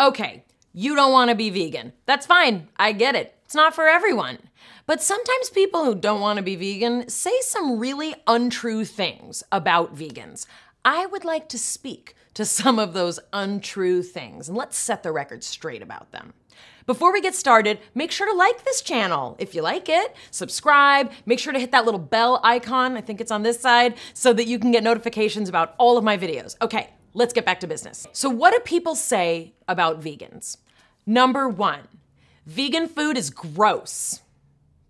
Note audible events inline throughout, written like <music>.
okay, you don't want to be vegan. That's fine, I get it. It's not for everyone. But sometimes people who don't want to be vegan say some really untrue things about vegans. I would like to speak to some of those untrue things, and let's set the record straight about them. Before we get started, make sure to like this channel if you like it, subscribe, make sure to hit that little bell icon, I think it's on this side, so that you can get notifications about all of my videos. Okay, let's get back to business. So what do people say about vegans? Number one, vegan food is gross.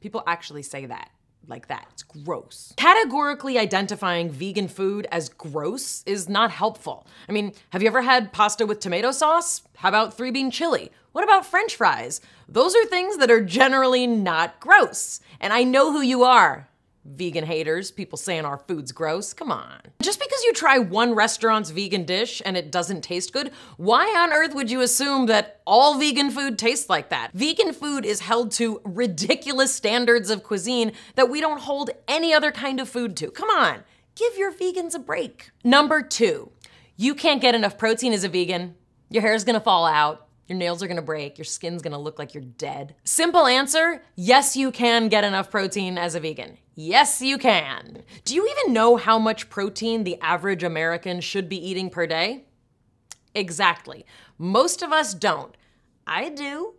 People actually say that like that. It's gross. Categorically identifying vegan food as gross is not helpful. I mean, have you ever had pasta with tomato sauce? How about three bean chili? What about french fries? Those are things that are generally not gross. And I know who you are vegan haters, people saying our food's gross, come on. Just because you try one restaurant's vegan dish and it doesn't taste good, why on earth would you assume that all vegan food tastes like that? Vegan food is held to ridiculous standards of cuisine that we don't hold any other kind of food to. Come on, give your vegans a break. Number two, you can't get enough protein as a vegan, your hair's gonna fall out, your nails are gonna break, your skin's gonna look like you're dead. Simple answer, yes you can get enough protein as a vegan. Yes, you can. Do you even know how much protein the average American should be eating per day? Exactly. Most of us don't. I do.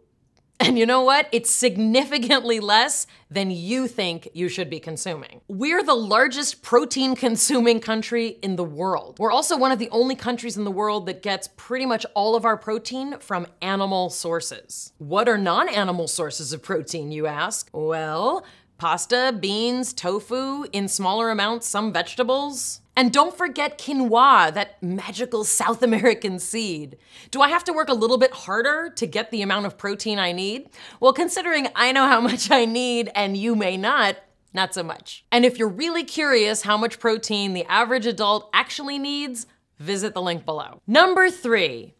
And you know what? It's significantly less than you think you should be consuming. We're the largest protein consuming country in the world. We're also one of the only countries in the world that gets pretty much all of our protein from animal sources. What are non animal sources of protein, you ask? Well, Pasta, beans, tofu, in smaller amounts, some vegetables. And don't forget quinoa, that magical South <laughs> American seed. Do I have to work a little bit harder to get the amount of protein I need? Well, considering I know how <laughs> much I need and you may not, not so much. And if you're really curious how much protein the average adult actually needs, visit the link below. Number three,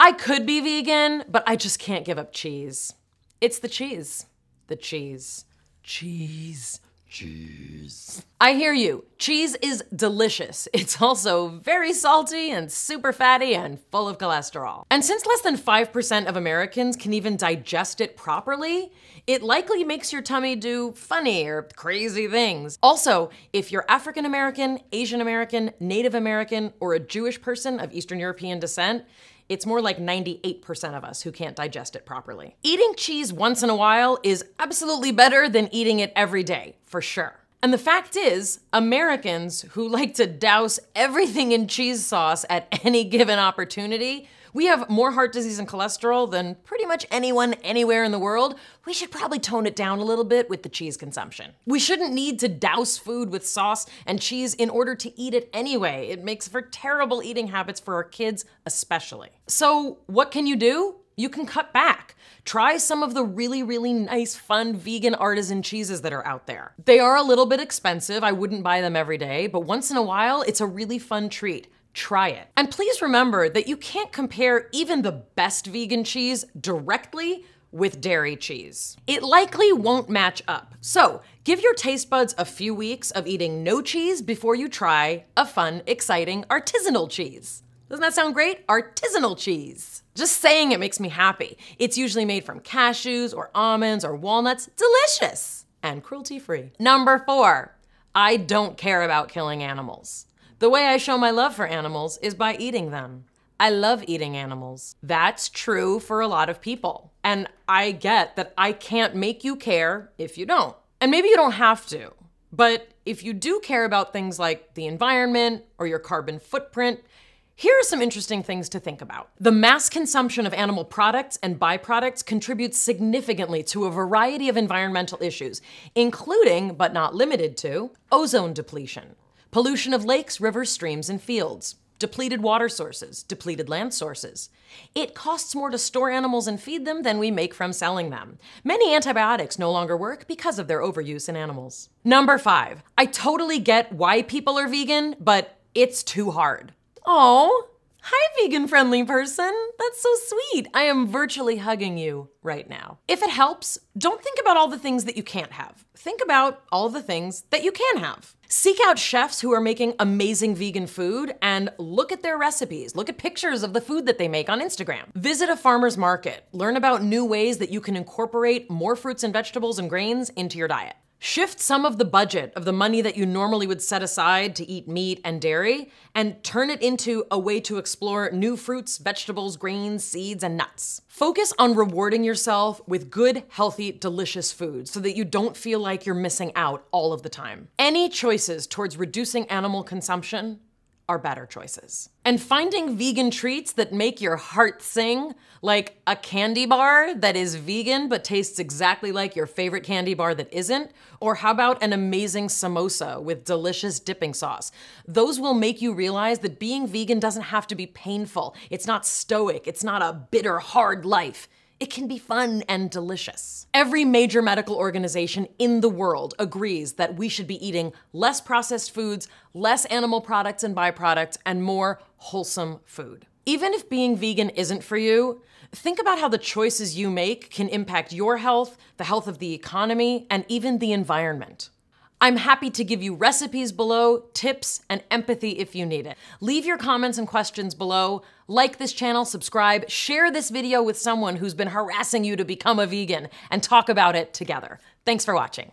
I could be vegan, but I just can't give up cheese. It's the cheese, the cheese cheese. Cheese. I hear you. Cheese is delicious. <laughs> It's also very salty and super fatty and full of cholesterol. And since less than 5% of Americans can even digest it properly, it likely makes your tummy do funny or crazy things. Also, if you're African American, Asian American, Native American, or a Jewish person of Eastern European descent, it's more like 98% of us who can't digest it properly. Eating cheese once in a while is absolutely better than eating it every day, for sure. And the fact is, Americans who like to douse everything in cheese sauce at <laughs> any given opportunity, we have more heart disease and cholesterol than pretty much anyone anywhere in the world. We should probably tone it down a little bit with the cheese consumption. We shouldn't need to douse food with sauce and cheese in order to eat it anyway. It makes for terrible eating habits for our kids, especially. So, what can you do? You can cut back. Try some of the really, really nice, fun vegan artisan cheeses that are out there. They are a little bit expensive. I wouldn't buy them every day, but once in a while, it's a really fun treat try it. And please remember that you can't compare even the best vegan cheese directly with dairy cheese. It likely won't match up. So give your taste buds a few weeks of eating no cheese before you try a fun, exciting artisanal cheese. Doesn't that sound great? Artisanal cheese. Just saying it makes me happy. It's usually made from cashews or almonds or walnuts. Delicious and cruelty free. Number four, I don't care about killing animals. The way I show my love for animals is by eating them. I love eating animals. That's true for a lot of people. And I get that I can't make you care if you don't. And maybe you don't have to, but if you do care about things like the environment or your carbon footprint, here are some interesting things to think about. The mass consumption of animal products and byproducts contributes significantly to a variety of environmental issues, including, but not limited to, ozone depletion, pollution of lakes, rivers, streams, and fields, depleted water sources, depleted land sources. It costs more to store animals and feed them than we make from selling them. Many antibiotics no longer work because of their overuse in animals. Number five, I totally get why people are vegan, but it's too hard. Oh, hi, vegan friendly person. That's so sweet. I am virtually hugging you right now. If it helps, don't think about all the things that you can't have. Think about all the things that you can have. Seek out chefs who are making amazing vegan food and look at their recipes. Look at pictures of the food that they make on Instagram. Visit a farmer's market. Learn about new ways that you can incorporate more fruits and vegetables and grains into your diet. Shift some of the budget of the money that you normally would set aside to eat meat and dairy and turn it into a way to explore new fruits, vegetables, grains, seeds, and nuts. Focus on rewarding yourself with good, healthy, delicious food so that you don't feel like you're missing out all of the time. Any choices towards reducing animal consumption are better choices. And finding vegan treats that make your heart sing, like a candy bar that is vegan but tastes exactly like your favorite candy bar that isn't, or how about an amazing samosa with delicious dipping sauce? Those will make you realize that being vegan doesn't have to be painful. It's not stoic, it's not a bitter, hard life it can be fun and delicious. Every major medical organization in the world agrees that we should be eating less processed foods, less animal products and byproducts, and more wholesome food. Even if being vegan isn't for you, think about how the choices you make can impact your health, the health of the economy, and even the environment. I'm happy to give you recipes below, tips, and empathy if you need it. Leave your comments and questions below, like this channel, subscribe, share this video with someone who's been harassing you to become a vegan, and talk about it together. Thanks for watching.